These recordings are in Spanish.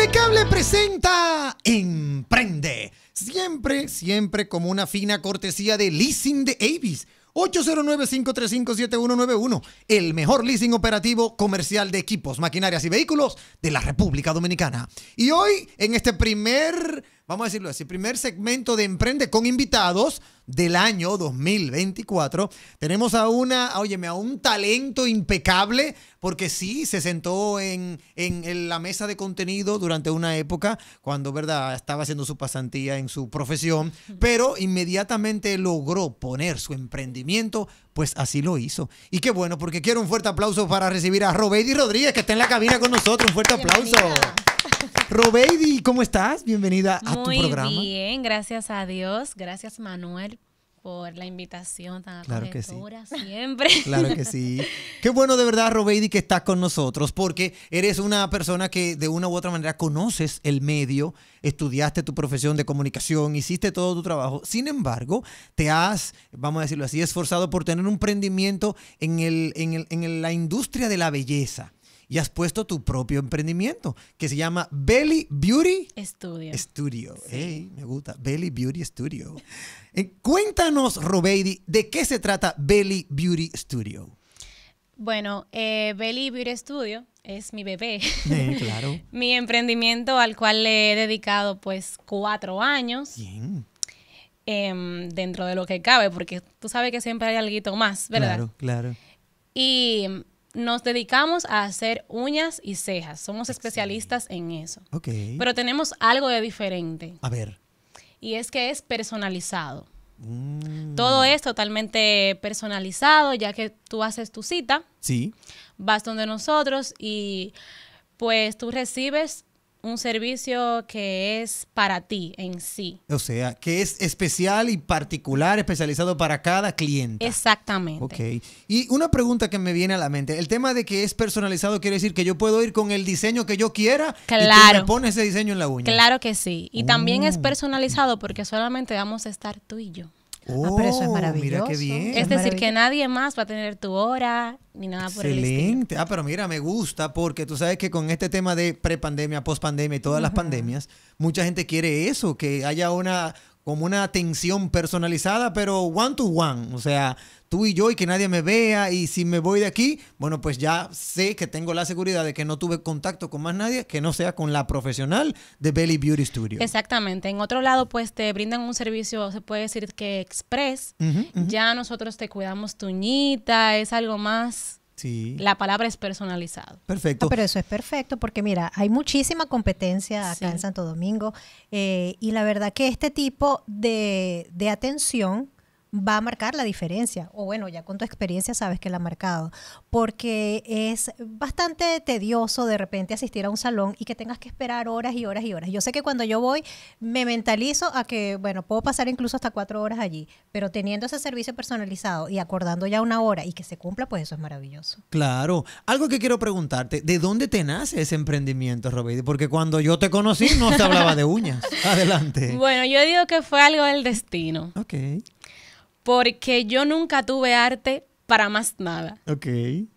Impecable presenta Emprende. Siempre, siempre como una fina cortesía de Leasing de Avis. 809-535-7191, el mejor leasing operativo comercial de equipos, maquinarias y vehículos de la República Dominicana. Y hoy, en este primer vamos a decirlo así, primer segmento de Emprende con invitados del año 2024. Tenemos a una, óyeme, a un talento impecable, porque sí, se sentó en, en, la mesa de contenido durante una época, cuando, ¿verdad?, estaba haciendo su pasantía en su profesión, pero inmediatamente logró poner su emprendimiento, pues así lo hizo. Y qué bueno, porque quiero un fuerte aplauso para recibir a Robedi Rodríguez, que está en la cabina con nosotros. Un fuerte aplauso. Robeidi, ¿cómo estás? Bienvenida a tu programa. Muy bien, gracias a Dios. Gracias, Manuel, por la invitación tan claro que sí. siempre. Claro que sí. Qué bueno de verdad, Robeidi, que estás con nosotros, porque eres una persona que de una u otra manera conoces el medio, estudiaste tu profesión de comunicación, hiciste todo tu trabajo. Sin embargo, te has, vamos a decirlo así, esforzado por tener un emprendimiento en, el, en, en la industria de la belleza y has puesto tu propio emprendimiento que se llama Belly Beauty Studio. Studio. me gusta. Belly Beauty Studio. Eh, cuéntanos, Robeidi, ¿de qué se trata Belly Beauty Studio? Bueno, eh, Belly Beauty Studio es mi bebé. Eh, claro. mi emprendimiento al cual le he dedicado pues cuatro años. Bien. Em, dentro de lo que cabe, porque tú sabes que siempre hay algo más, ¿verdad? Claro, claro. Y nos dedicamos a hacer uñas y cejas. Somos especialistas en eso. Pero tenemos algo de diferente. A ver. Y es que es personalizado. Mm. Todo es totalmente personalizado, ya que tú haces tu cita. Sí. Vas donde nosotros y pues tú recibes un servicio que es para ti en sí. O sea, que es especial y particular, especializado para cada cliente. Exactamente. Ok. Y una pregunta que me viene a la mente, el tema de que es personalizado quiere decir que yo puedo ir con el diseño que yo quiera claro. y me pones ese diseño en la uña. Claro que sí. Y también es oh. personalizado porque solamente vamos a estar tú y yo pero eso es oh, maravilloso. Es, decir, que nadie más va a tener tu hora ni nada por el estilo. Excelente. Ah, pero mira, me gusta porque tú sabes que con este tema de prepandemia, pospandemia y todas las pandemias, mucha gente quiere eso, que haya una, como una atención personalizada, pero one to one, o sea, tú y yo y que nadie me vea y si me voy de aquí, bueno, pues ya sé que tengo la seguridad de que no tuve contacto con más nadie que no sea con la profesional de Belly Beauty Studio. Exactamente. En otro lado, pues te brindan un servicio, se puede decir que express. Ya nosotros te cuidamos tu uñita, es algo más la palabra es personalizado. Perfecto. Ah, pero eso es perfecto porque mira, hay muchísima competencia acá en Santo Domingo eh, y la verdad que este tipo de, de atención va a marcar la diferencia. O bueno, ya con tu experiencia sabes que la ha marcado. Porque es bastante tedioso de repente asistir a un salón y que tengas que esperar horas y horas y horas. Yo sé que cuando yo voy me mentalizo a que, bueno, puedo pasar incluso hasta cuatro horas allí, pero teniendo ese servicio personalizado y acordando ya una hora y que se cumpla, pues eso es maravilloso. Claro. Algo que quiero preguntarte, ¿de dónde te nace ese emprendimiento, Robey? Porque cuando yo te conocí no se hablaba de uñas. Adelante. Bueno, yo digo que fue algo del destino. Ok porque yo nunca tuve arte para más nada. Ok.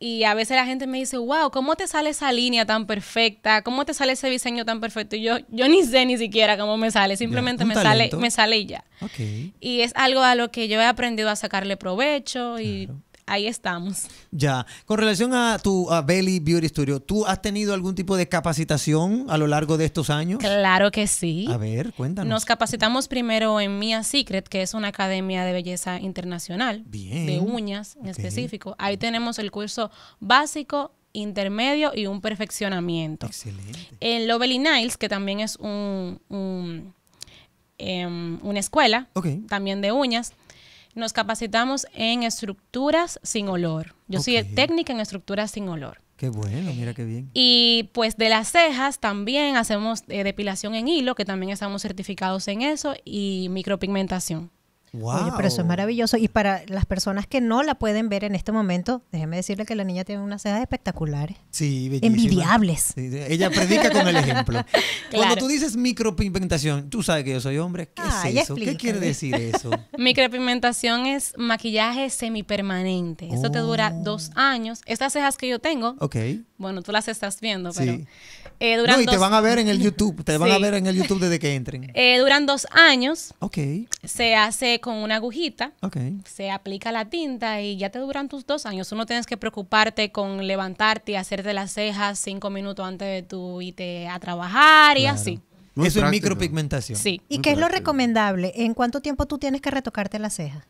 Y a veces la gente me dice, wow, ¿cómo te sale esa línea tan perfecta? ¿Cómo te sale ese diseño tan perfecto? Y yo, yo ni sé ni siquiera cómo me sale, simplemente me sale, me sale y ya. Okay. Y es algo a lo que yo he aprendido a sacarle provecho y ahí estamos. Ya. Con relación a tu Belly Beauty Studio, ¿tú has tenido algún tipo de capacitación a lo largo de estos años? Claro que sí. A ver, cuéntanos. Nos capacitamos primero en Mia Secret, que es una academia de belleza internacional. Bien. De uñas en específico. Ahí tenemos el curso básico intermedio y un perfeccionamiento. Excelente. En Lovely Niles, que también es un, em, una escuela, también de uñas, nos capacitamos en estructuras sin olor. Yo soy técnica en estructuras sin olor. Qué bueno, mira qué bien. Y pues de las cejas también hacemos eh, depilación en hilo, que también estamos certificados en eso, y micropigmentación. Oye, pero eso es maravilloso. Y para las personas que no la pueden ver en este momento, déjenme decirle que la niña tiene unas cejas espectaculares. Sí, bellísimas. Envidiables. ella predica con el ejemplo. Cuando tú dices micropigmentación, tú sabes que yo soy hombre. ¿Qué es ah, eso? ¿Qué quiere decir eso? micropigmentación es maquillaje semipermanente. Eso te dura oh. dos años. Estas cejas que yo tengo, bueno, tú las estás viendo, pero... Eh, no, y te van a ver en el YouTube, te van a ver en el YouTube desde que entren. Eh, duran dos años. Ok. Se hace con una agujita. Ok. Se aplica la tinta y ya te duran tus dos años. Tú no tienes que preocuparte con levantarte y hacerte las cejas cinco minutos antes de tu irte a trabajar y así. Eso es micropigmentación. Sí. ¿Y qué es lo recomendable? ¿En cuánto tiempo tú tienes que retocarte las cejas?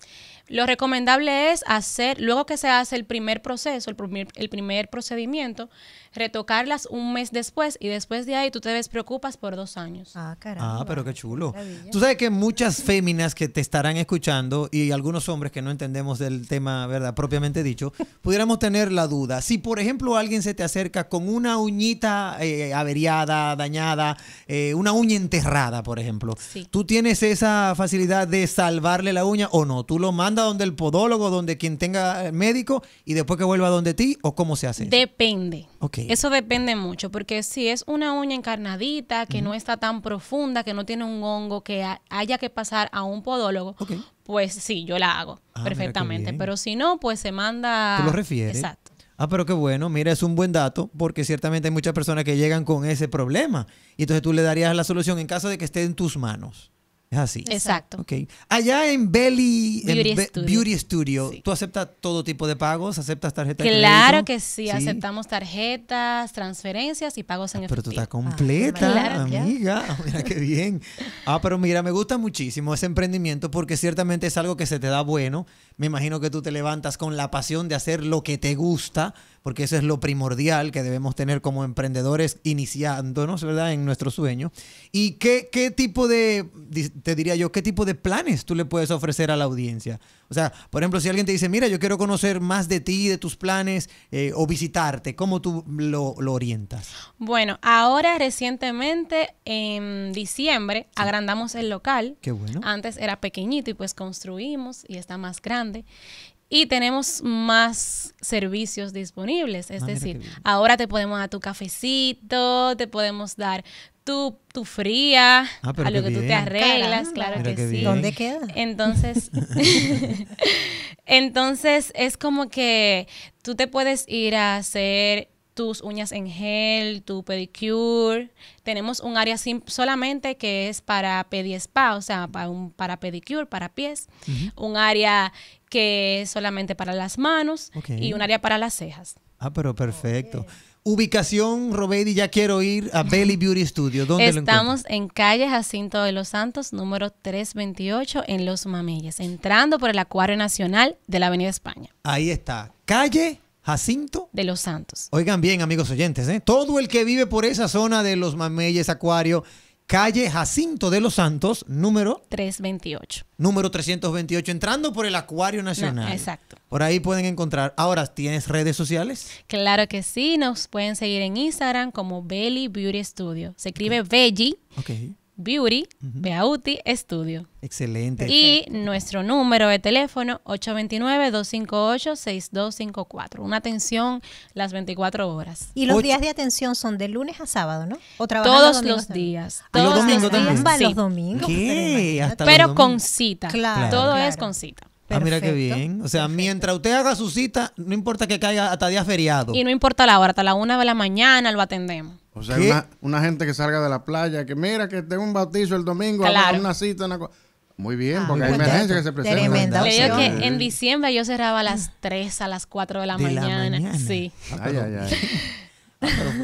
Lo recomendable es hacer, luego que se hace el primer proceso, el primer, el primer procedimiento, retocarlas un mes después y después de ahí tú te despreocupas por dos años. Ah, ah pero qué chulo. Tú sabes que muchas féminas que te estarán escuchando y algunos hombres que no entendemos del tema, ¿verdad? Propiamente dicho, pudiéramos tener la duda. Si, por ejemplo, alguien se te acerca con una uñita eh, averiada, dañada, eh, una uña enterrada, por ejemplo, ¿tú tienes esa facilidad de salvarle la uña o no? ¿Tú lo mandas donde el podólogo, donde quien tenga médico y después que vuelva donde ti o cómo se hace? Depende. Okay. Eso depende mucho porque si es una uña encarnadita que no está tan profunda, que no tiene un hongo que haya que pasar a un podólogo, pues sí, yo la hago ah, perfectamente, pero si no, pues se manda ¿Tú lo refieres? Exacto. Ah, pero qué bueno, mira, es un buen dato porque ciertamente hay muchas personas que llegan con ese problema y entonces tú le darías la solución en caso de que esté en tus manos. Es así. Exacto. Okay. Allá en Belly Beauty Studio, Beauty Studio ¿tú aceptas todo tipo de pagos? ¿Aceptas tarjetas? Claro que sí, aceptamos tarjetas, transferencias y pagos ah, en el efectivo. Pero tú estás ah, completa, amiga. Mira qué bien. Ah, pero mira, me gusta muchísimo ese emprendimiento porque ciertamente es algo que se te da bueno. Me imagino que tú te levantas con la pasión de hacer lo que te gusta, porque eso es lo primordial que debemos tener como emprendedores iniciándonos, ¿verdad?, en nuestro sueño. ¿Y qué, qué tipo de te diría yo, ¿qué tipo de planes tú le puedes ofrecer a la audiencia? O sea, por ejemplo, si alguien te dice, mira, yo quiero conocer más de ti, de tus planes, eh, o visitarte, ¿cómo tú lo, orientas? Bueno, ahora recientemente, en diciembre, agrandamos el local. Qué bueno. Antes era pequeñito y pues construimos y está más grande. Y tenemos más servicios disponibles. Es ah, decir, ahora te podemos dar tu cafecito, te podemos dar tu, fría, ah, a lo que tú te arreglas, claro que sí. ¿Dónde queda? Entonces, entonces es como que tú te puedes ir a hacer tus uñas en gel, tu pedicure. Tenemos un área solamente que es para pedi o sea, para, para pedicure, para pies. Un área que es solamente para las manos y un área para las cejas. Ah, pero perfecto. Ubicación, Robedi, ya quiero ir a Belly Beauty Studio. ¿Dónde Estamos en calle Jacinto de los Santos, número 328, en Los Mameyes, entrando por el Acuario Nacional de la Avenida España. Ahí está, calle Jacinto de los Santos. Oigan bien, amigos oyentes, ¿eh? todo el que vive por esa zona de Los Mameyes, Acuario, calle Jacinto de los Santos, número 328. Número 328, entrando por el Acuario Nacional. exacto. Por ahí pueden encontrar. Ahora, ¿tienes redes sociales? Claro que sí, nos pueden seguir en Instagram como Belly Beauty Studio. Se escribe Belly. Beauty, Beauty Studio. Excelente. Y nuestro número de teléfono 829-258-6254. Una atención las 24 horas. Y los días de atención son de lunes a sábado, ¿no? todos los días. Ah, todos los domingos también. los domingos. Pero los domingos. con cita. Todo es con cita. mira qué bien. O sea, mientras usted haga su cita, no importa que caiga hasta día feriado. Y no importa la hora, hasta la una de la mañana lo atendemos. O sea, una, gente que salga de la playa, que mira que tengo un bautizo el domingo, claro. una cita, una cosa. Muy bien, ah, porque hay pues, emergencia que se presenta. Le digo que en diciembre yo cerraba a las 3, a las 4 de la, mañana. Sí. ay, ay, ay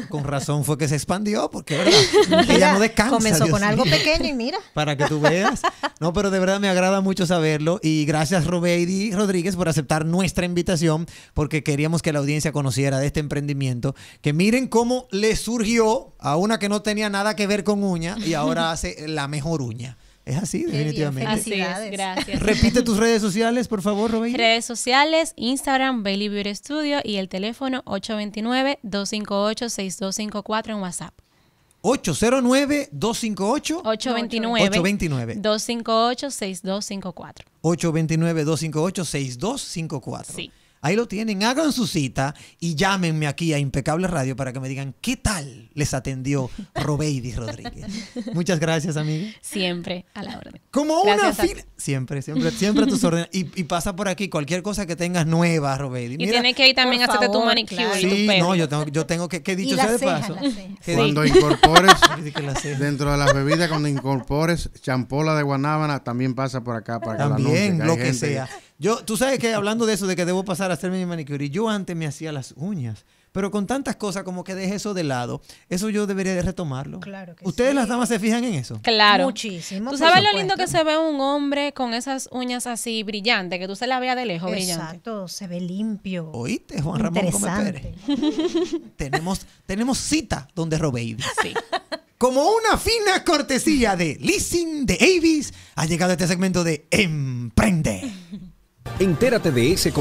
con razón fue que se expandió, porque ¿verdad? no descansa. Comenzó con algo pequeño y mira. Para que tú veas. No, pero de verdad me agrada mucho saberlo. Y gracias, Robeidi Rodríguez, por aceptar nuestra invitación, porque queríamos que la audiencia conociera de este emprendimiento. Que miren cómo le surgió a una que no tenía nada que ver con uña y ahora hace la mejor uña. Es así, definitivamente. Así es, gracias. Repite tus redes sociales, por favor, Robin. Redes sociales, Instagram, Bailey Beauty Studio y el teléfono 829-258-6254 en WhatsApp. 809-258. 829. 829-258-6254. 829-258-6254. Sí. Ahí lo tienen, hagan su cita y llámenme aquí a Impecable Radio para que me digan qué tal les atendió Robeidis Rodríguez. Muchas gracias, amiga. Siempre a la orden. Como una fila. Siempre, siempre, siempre a tus órdenes. Y, pasa por aquí cualquier cosa que tengas nueva, Robeidis. Y tienes que ir también a hacerte tu manicure. no, yo tengo, yo tengo que, que dicho sea de paso. Cuando incorpores, dentro de las bebidas, cuando incorpores champola de guanábana, también pasa por acá para que la lo que sea. Yo, tú sabes que hablando de eso, de que debo pasar a hacerme mi manicure, yo antes me hacía las uñas. Pero con tantas cosas como que deje eso de lado, eso yo debería de retomarlo. Claro que ¿Ustedes las damas se fijan en eso? Claro. Muchísimo. ¿Tú sabes lo lindo que se ve un hombre con esas uñas así brillantes, que tú se la veas de lejos brillante? Exacto, se ve limpio. Oíste, Juan Ramón Gómez Pérez. tenemos, tenemos cita donde Robaby. Sí. Como una fina cortesía de Leasing de Avis, ha llegado este segmento de Emprende. Entérate de ese